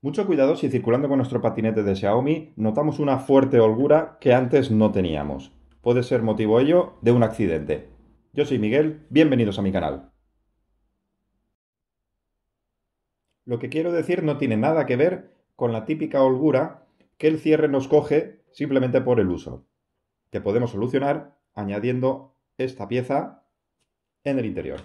Mucho cuidado si circulando con nuestro patinete de Xiaomi notamos una fuerte holgura que antes no teníamos. Puede ser motivo ello de un accidente. Yo soy Miguel, bienvenidos a mi canal. Lo que quiero decir no tiene nada que ver con la típica holgura que el cierre nos coge simplemente por el uso, que podemos solucionar añadiendo esta pieza en el interior.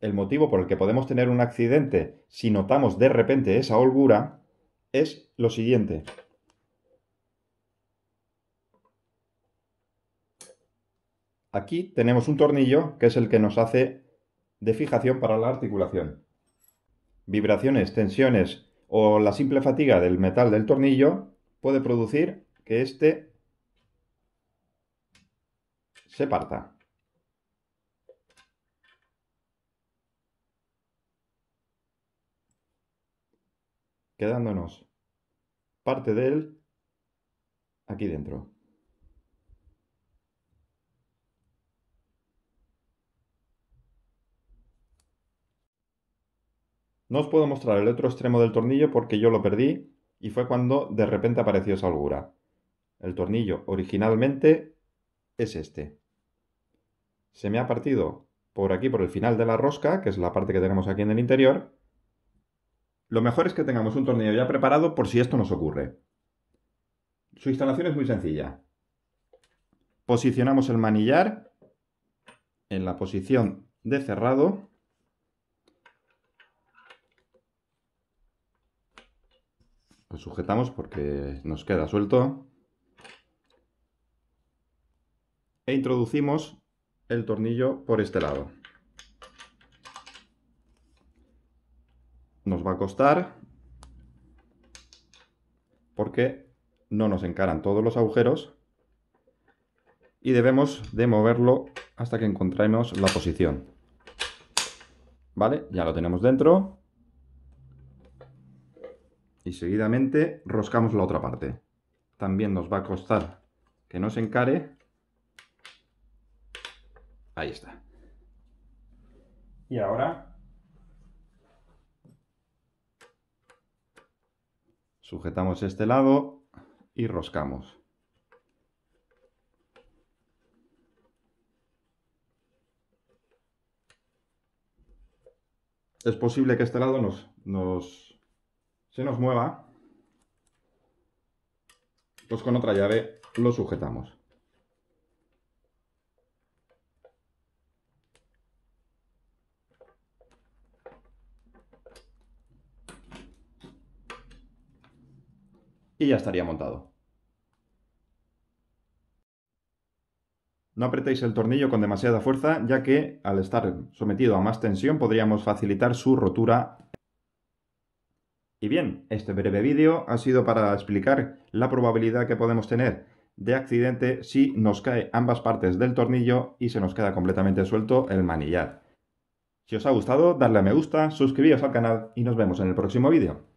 el motivo por el que podemos tener un accidente si notamos de repente esa holgura es lo siguiente. Aquí tenemos un tornillo que es el que nos hace de fijación para la articulación. Vibraciones, tensiones o la simple fatiga del metal del tornillo puede producir que éste se parta. quedándonos parte de él aquí dentro. No os puedo mostrar el otro extremo del tornillo porque yo lo perdí y fue cuando de repente apareció esa holgura. El tornillo originalmente es este. Se me ha partido por aquí, por el final de la rosca, que es la parte que tenemos aquí en el interior, lo mejor es que tengamos un tornillo ya preparado por si esto nos ocurre. Su instalación es muy sencilla. Posicionamos el manillar en la posición de cerrado. Lo sujetamos porque nos queda suelto. E introducimos el tornillo por este lado. nos va a costar porque no nos encaran todos los agujeros y debemos de moverlo hasta que encontremos la posición. ¿Vale? Ya lo tenemos dentro. Y seguidamente roscamos la otra parte. También nos va a costar que no se encare. Ahí está. Y ahora Sujetamos este lado y roscamos. Es posible que este lado nos, se nos mueva, pues con otra llave lo sujetamos. y ya estaría montado. No apretéis el tornillo con demasiada fuerza, ya que al estar sometido a más tensión podríamos facilitar su rotura. Y bien, este breve vídeo ha sido para explicar la probabilidad que podemos tener de accidente si nos cae ambas partes del tornillo y se nos queda completamente suelto el manillar. Si os ha gustado, darle a me gusta, suscribíos al canal y nos vemos en el próximo vídeo.